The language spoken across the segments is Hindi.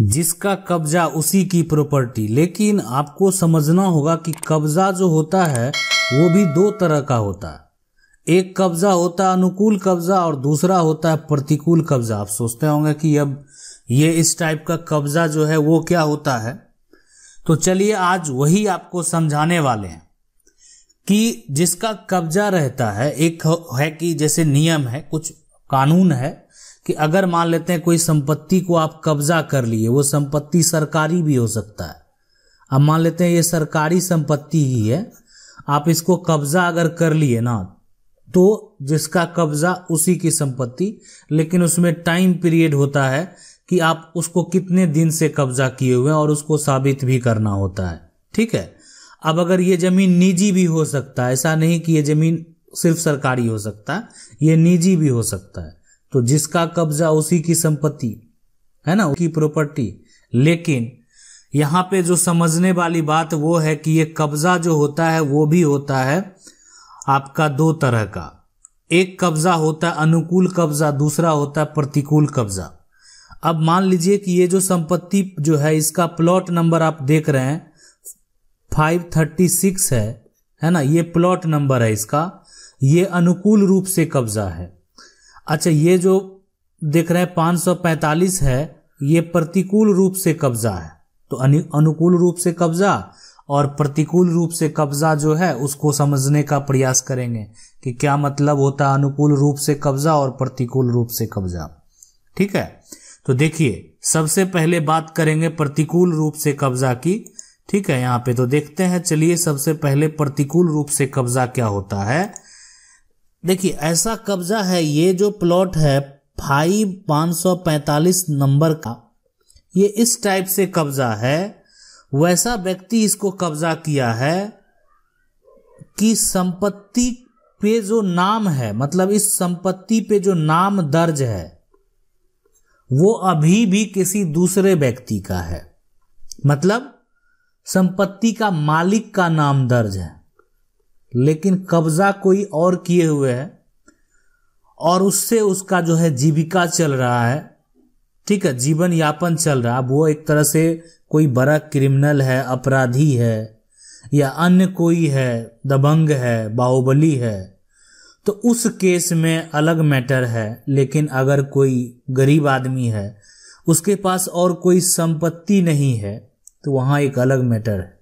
जिसका कब्जा उसी की प्रॉपर्टी लेकिन आपको समझना होगा कि कब्जा जो होता है वो भी दो तरह का होता है एक कब्जा होता है अनुकूल कब्जा और दूसरा होता है प्रतिकूल कब्जा आप सोचते होंगे कि अब ये इस टाइप का कब्जा जो है वो क्या होता है तो चलिए आज वही आपको समझाने वाले हैं कि जिसका कब्जा रहता है एक है कि जैसे नियम है कुछ कानून है कि अगर मान लेते हैं कोई संपत्ति को आप कब्जा कर लिए वो संपत्ति सरकारी भी हो सकता है अब मान लेते हैं ये सरकारी संपत्ति ही है आप इसको कब्जा अगर कर लिए ना तो जिसका कब्जा उसी की संपत्ति लेकिन उसमें टाइम पीरियड होता है कि आप उसको कितने दिन से कब्जा किए हुए हैं और उसको साबित भी करना होता है ठीक है अब अगर ये जमीन निजी भी हो सकता है ऐसा नहीं कि ये जमीन सिर्फ सरकारी हो सकता है ये निजी भी हो सकता है तो जिसका कब्जा उसी की संपत्ति है ना उसकी प्रॉपर्टी लेकिन यहां पे जो समझने वाली बात वो है कि ये कब्जा जो होता है वो भी होता है आपका दो तरह का एक कब्जा होता है अनुकूल कब्जा दूसरा होता है प्रतिकूल कब्जा अब मान लीजिए कि ये जो संपत्ति जो है इसका प्लॉट नंबर आप देख रहे हैं 536 है है ना ये प्लॉट नंबर है इसका ये अनुकूल रूप से कब्जा है अच्छा ये जो देख रहे हैं 545 है ये प्रतिकूल रूप से कब्जा है तो अनुकूल रूप से कब्जा और प्रतिकूल रूप से कब्जा जो है उसको समझने का प्रयास करेंगे कि क्या मतलब होता है अनुकूल रूप से कब्जा और प्रतिकूल रूप से कब्जा ठीक है तो देखिए सबसे पहले बात करेंगे प्रतिकूल रूप से कब्जा की ठीक है यहाँ पे तो देखते हैं चलिए सबसे पहले प्रतिकूल रूप से कब्जा क्या होता है देखिए ऐसा कब्जा है ये जो प्लॉट है फाइव पाँच सौ पैंतालीस नंबर का ये इस टाइप से कब्जा है वैसा व्यक्ति इसको कब्जा किया है कि संपत्ति पे जो नाम है मतलब इस संपत्ति पे जो नाम दर्ज है वो अभी भी किसी दूसरे व्यक्ति का है मतलब संपत्ति का मालिक का नाम दर्ज है लेकिन कब्जा कोई और किए हुए है और उससे उसका जो है जीविका चल रहा है ठीक है जीवन यापन चल रहा है वो एक तरह से कोई बड़ा क्रिमिनल है अपराधी है या अन्य कोई है दबंग है बाहुबली है तो उस केस में अलग मैटर है लेकिन अगर कोई गरीब आदमी है उसके पास और कोई संपत्ति नहीं है तो वहाँ एक अलग मैटर है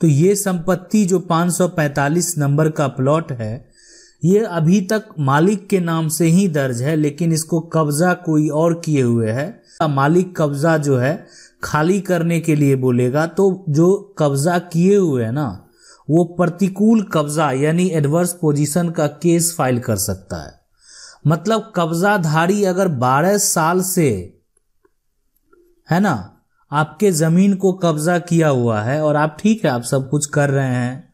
तो ये संपत्ति जो 545 नंबर का प्लॉट है ये अभी तक मालिक के नाम से ही दर्ज है लेकिन इसको कब्जा कोई और किए हुए है मालिक कब्जा जो है खाली करने के लिए बोलेगा तो जो कब्जा किए हुए है ना वो प्रतिकूल कब्जा यानी एडवर्स पोजीशन का केस फाइल कर सकता है मतलब कब्जाधारी अगर 12 साल से है ना आपके जमीन को कब्जा किया हुआ है और आप ठीक है आप सब कुछ कर रहे हैं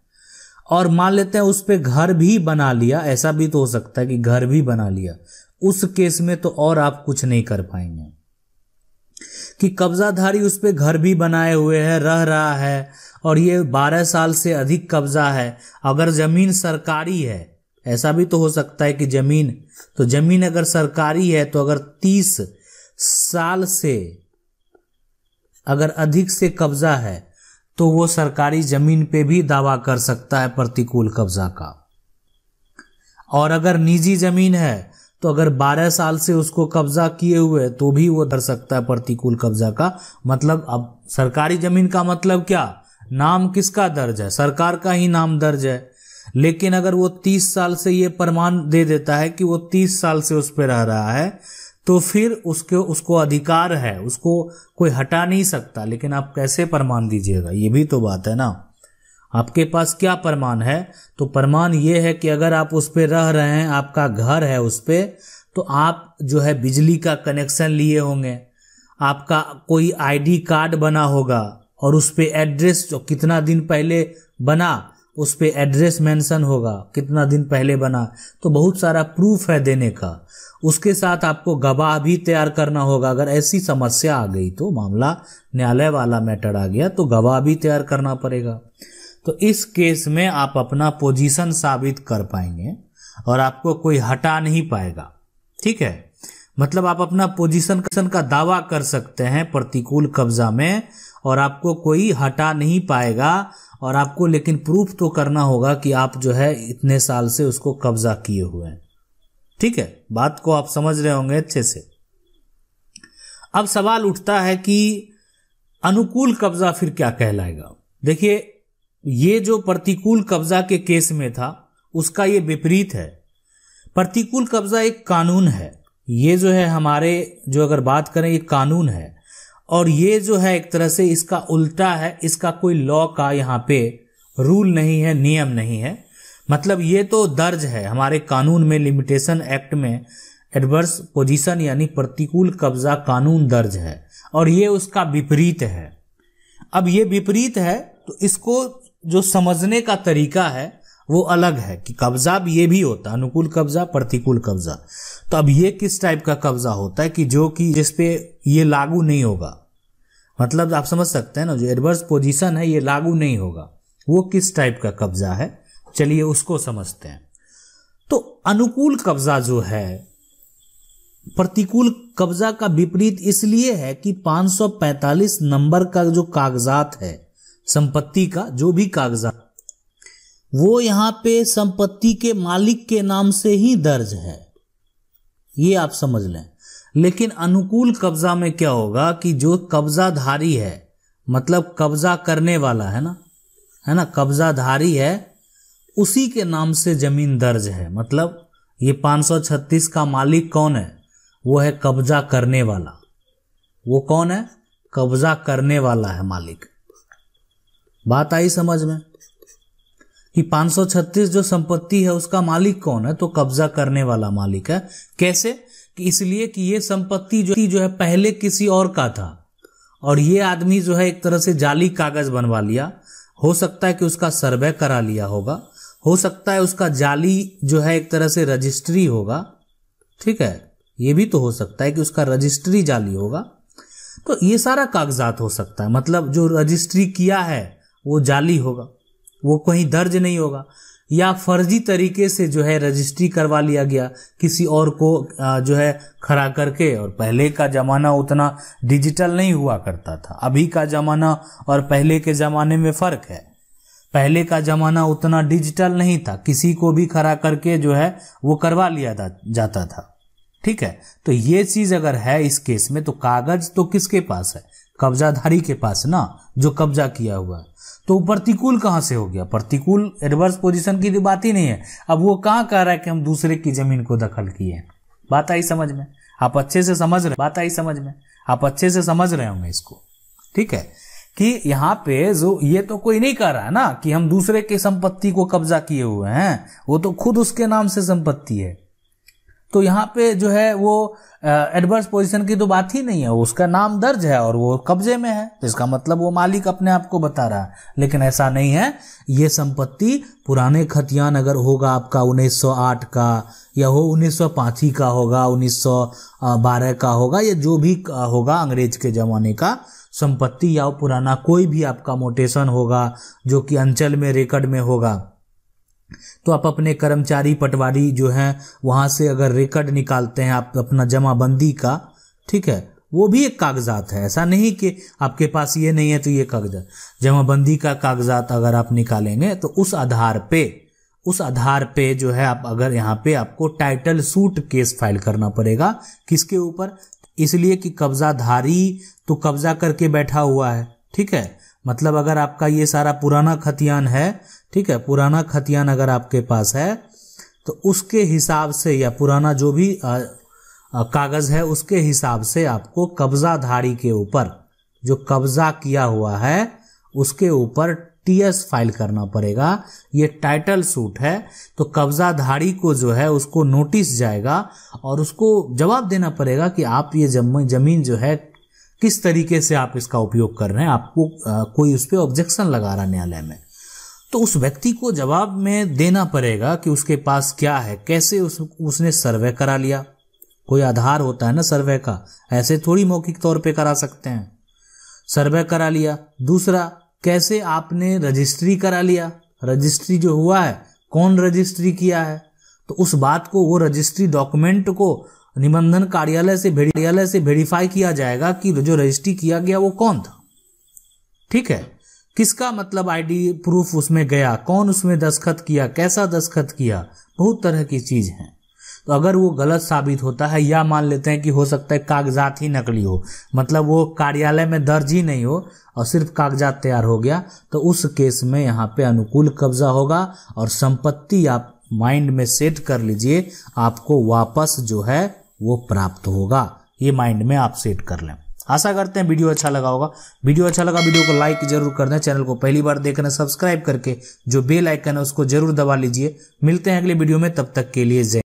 और मान लेते हैं उस पर घर भी बना लिया ऐसा भी तो हो सकता है कि घर भी बना लिया उस केस में तो और आप कुछ नहीं कर पाएंगे कि कब्जाधारी उस पर घर भी बनाए हुए है रह रहा है और ये बारह साल से अधिक कब्जा है अगर जमीन सरकारी है ऐसा भी तो हो सकता है कि जमीन तो जमीन अगर सरकारी है तो अगर तीस साल से अगर अधिक से कब्जा है तो वो सरकारी जमीन पे भी दावा कर सकता है प्रतिकूल कब्जा का और अगर निजी जमीन है तो अगर 12 साल से उसको कब्जा किए हुए तो भी वो धर सकता है प्रतिकूल कब्जा का मतलब अब सरकारी जमीन का मतलब क्या नाम किसका दर्ज है सरकार का ही नाम दर्ज है लेकिन अगर वो 30 साल से ये प्रमाण दे देता है कि वो 30 साल से उस पर रह रहा है तो फिर उसके उसको अधिकार है उसको कोई हटा नहीं सकता लेकिन आप कैसे प्रमाण दीजिएगा ये भी तो बात है ना आपके पास क्या प्रमाण है तो प्रमाण ये है कि अगर आप उस पर रह रहे हैं आपका घर है उस पर तो आप जो है बिजली का कनेक्शन लिए होंगे आपका कोई आईडी कार्ड बना होगा और उस पर एड्रेस जो कितना दिन पहले बना उस पर एड्रेस मेंशन होगा कितना दिन पहले बना तो बहुत सारा प्रूफ है देने का उसके साथ आपको गवाह भी तैयार करना होगा अगर ऐसी समस्या आ गई तो मामला न्यायालय वाला मैटर आ गया तो गवाह भी तैयार करना पड़ेगा तो इस केस में आप अपना पोजीशन साबित कर पाएंगे और आपको कोई हटा नहीं पाएगा ठीक है मतलब आप अपना पोजीशन का दावा कर सकते हैं प्रतिकूल कब्जा में और आपको कोई हटा नहीं पाएगा और आपको लेकिन प्रूफ तो करना होगा कि आप जो है इतने साल से उसको कब्जा किए हुए हैं ठीक है बात को आप समझ रहे होंगे अच्छे से अब सवाल उठता है कि अनुकूल कब्जा फिर क्या कहलाएगा देखिए ये जो प्रतिकूल कब्जा के केस में था उसका ये विपरीत है प्रतिकूल कब्जा एक कानून है ये जो है हमारे जो अगर बात करें ये कानून है और ये जो है एक तरह से इसका उल्टा है इसका कोई लॉ का यहाँ पे रूल नहीं है नियम नहीं है मतलब ये तो दर्ज है हमारे कानून में लिमिटेशन एक्ट में एडवर्स पोजीशन यानी प्रतिकूल कब्जा कानून दर्ज है और ये उसका विपरीत है अब ये विपरीत है तो इसको जो समझने का तरीका है वो अलग है कि कब्जा ये भी होता है अनुकूल कब्जा प्रतिकूल कब्जा तो अब ये किस टाइप का कब्जा होता है कि जो कि जिस पे ये लागू नहीं होगा मतलब आप समझ सकते हैं ना जो एडवर्स पोजीशन है ये लागू नहीं होगा वो किस टाइप का कब्जा है चलिए उसको समझते हैं तो अनुकूल कब्जा जो है प्रतिकूल कब्जा का विपरीत इसलिए है कि 545 नंबर का जो कागजात है संपत्ति का जो भी कागजात वो यहां पे संपत्ति के मालिक के नाम से ही दर्ज है ये आप समझ लें लेकिन अनुकूल कब्जा में क्या होगा कि जो कब्जाधारी है मतलब कब्जा करने वाला है ना है ना कब्जाधारी है उसी के नाम से जमीन दर्ज है मतलब ये 536 का मालिक कौन है वो है कब्जा करने वाला वो कौन है कब्जा करने वाला है मालिक बात आई समझ में कि 536 जो संपत्ति है उसका मालिक कौन है तो कब्जा करने वाला मालिक है कैसे कि इसलिए कि ये संपत्ति जो जो है पहले किसी और का था और ये आदमी जो है एक तरह से जाली कागज बनवा लिया हो सकता है कि उसका सर्वे करा लिया होगा हो सकता है उसका जाली जो है एक तरह से रजिस्ट्री होगा ठीक है ये भी तो हो सकता है कि उसका रजिस्ट्री जाली होगा तो ये सारा कागजात हो सकता है मतलब जो रजिस्ट्री किया है वो जाली होगा वो कहीं दर्ज नहीं होगा या फर्जी तरीके से जो है रजिस्ट्री करवा लिया गया किसी और को जो है खड़ा करके और पहले का ज़माना उतना डिजिटल नहीं हुआ करता था अभी का ज़माना और पहले के ज़माने में फ़र्क है पहले का ज़माना उतना डिजिटल नहीं था किसी को भी खड़ा करके जो है वो करवा लिया जाता था ठीक है तो ये चीज़ अगर है इस केस में तो कागज़ तो किसके पास है कब्जाधारी के पास ना जो कब्जा किया हुआ है तो प्रतिकूल कहाँ से हो गया प्रतिकूल एडवर्स पोजीशन की तो बात ही नहीं है अब वो कहाँ कह रहा है कि हम दूसरे की जमीन को दखल किए हैं बात आई समझ में आप अच्छे से समझ रहे बात आई समझ में आप अच्छे से समझ रहे होंगे इसको ठीक है कि यहाँ पे जो ये तो कोई नहीं कह रहा है ना कि हम दूसरे के संपत्ति को कब्जा किए हुए हैं वो तो खुद उसके नाम से संपत्ति है तो यहाँ पे जो है वो एडवर्स पोजीशन की तो बात ही नहीं है उसका नाम दर्ज है और वो कब्जे में है तो इसका मतलब वो मालिक अपने आप को बता रहा है लेकिन ऐसा नहीं है ये संपत्ति पुराने खतियान अगर होगा आपका 1908 का या हो उन्नीस ही का होगा 1912 का होगा या जो भी होगा अंग्रेज के ज़माने का संपत्ति या पुराना कोई भी आपका मोटेशन होगा जो कि अंचल में रिकॉर्ड में होगा तो आप अपने कर्मचारी पटवारी जो हैं वहां से अगर रिकॉर्ड निकालते हैं आप अपना जमाबंदी का ठीक है वो भी एक कागजात है ऐसा नहीं कि आपके पास ये नहीं है तो ये कागजात जमाबंदी का कागजात अगर आप निकालेंगे तो उस आधार पे उस आधार पे जो है आप अगर यहाँ पे आपको टाइटल सूट केस फाइल करना पड़ेगा किसके ऊपर इसलिए कि कब्जाधारी तो कब्जा करके बैठा हुआ है ठीक है मतलब अगर आपका ये सारा पुराना खतियान है ठीक है पुराना खतियान अगर आपके पास है तो उसके हिसाब से या पुराना जो भी कागज़ है उसके हिसाब से आपको कब्ज़ाधारी के ऊपर जो कब्ज़ा किया हुआ है उसके ऊपर टीएस फाइल करना पड़ेगा ये टाइटल सूट है तो कब्जाधारी को जो है उसको नोटिस जाएगा और उसको जवाब देना पड़ेगा कि आप ये जमीन जो है किस तरीके से आप इसका उपयोग कर रहे हैं आपको आ, कोई उस पर ऑब्जेक्शन लगा रहा न्यायालय में तो उस व्यक्ति को जवाब में देना पड़ेगा कि उसके पास क्या है कैसे उस, उसने सर्वे करा लिया कोई आधार होता है ना सर्वे का ऐसे थोड़ी मौखिक तौर पे करा सकते हैं सर्वे करा लिया दूसरा कैसे आपने रजिस्ट्री करा लिया रजिस्ट्री जो हुआ है कौन रजिस्ट्री किया है तो उस बात को वो रजिस्ट्री डॉक्यूमेंट को निबंधन कार्यालय से कार्यालय से वेरीफाई किया जाएगा कि जो रजिस्ट्री किया गया वो कौन था ठीक है किसका मतलब आईडी प्रूफ उसमें गया कौन उसमें दस्खत किया कैसा दस्खत किया बहुत तरह की चीज है तो अगर वो गलत साबित होता है या मान लेते हैं कि हो सकता है कागजात ही नकली हो मतलब वो कार्यालय में दर्ज ही नहीं हो और सिर्फ कागजात तैयार हो गया तो उस केस में यहाँ पे अनुकूल कब्जा होगा और संपत्ति आप माइंड में सेट कर लीजिए आपको वापस जो है वो प्राप्त होगा ये माइंड में आप सेट कर लें आशा करते हैं वीडियो अच्छा लगा होगा वीडियो अच्छा लगा वीडियो को लाइक जरूर कर दें चैनल को पहली बार देख रहे हैं सब्सक्राइब करके जो बेल आइकन है उसको जरूर दबा लीजिए मिलते हैं अगले वीडियो में तब तक के लिए जय